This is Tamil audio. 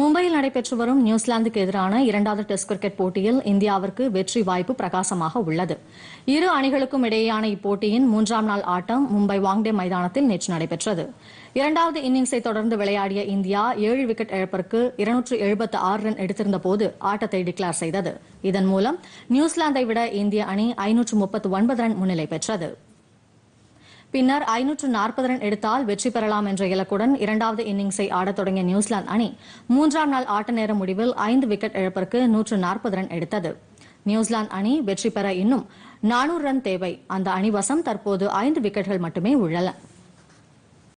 மும்பையில் நடைபெற்று வரும் நியூசிலாந்துக்கு எதிரான இரண்டாவது டெஸ்ட் கிரிக்கெட் போட்டியில் இந்தியாவிற்கு வெற்றி வாய்ப்பு பிரகாசமாக உள்ளது இரு அணிகளுக்கும் இடையேயான இப்போட்டியின் மூன்றாம் நாள் ஆட்டம் மும்பை வாங்டே மைதானத்தில் நேற்று நடைபெற்றது இரண்டாவது இன்னிங்ஸை தொடர்ந்து விளையாடிய இந்தியா ஏழு விக்கெட் இழப்பிற்கு இருநூற்று எழுபத்து ஆறு ரன் எடுத்திருந்தபோது ஆட்டத்தை டிக்ளேர் செய்தது இதன் மூலம் நியூசிலாந்தை விட இந்திய அணி ஐநூற்று முப்பத்து ஒன்பது ரன் முன்னிலை பெற்றது பின்னர் ஐநூற்று நாற்பது ரன் எடுத்தால் வெற்றி பெறலாம் என்ற இலக்குடன் இரண்டாவது இன்னிங்ஸை ஆடத் தொடங்கிய நியூசிலாந்து அணி மூன்றாம் நாள் ஆட்ட நேர முடிவில் ஐந்து விக்கெட் இழப்பிற்கு நூற்று நாற்பது ரன் எடுத்தது நியூசிலாந்து அணி வெற்றி பெற இன்னும் நானூறு ரன் தேவை அந்த அணிவசம் தற்போது ஐந்து விக்கெட்கள் மட்டுமே உள்ளன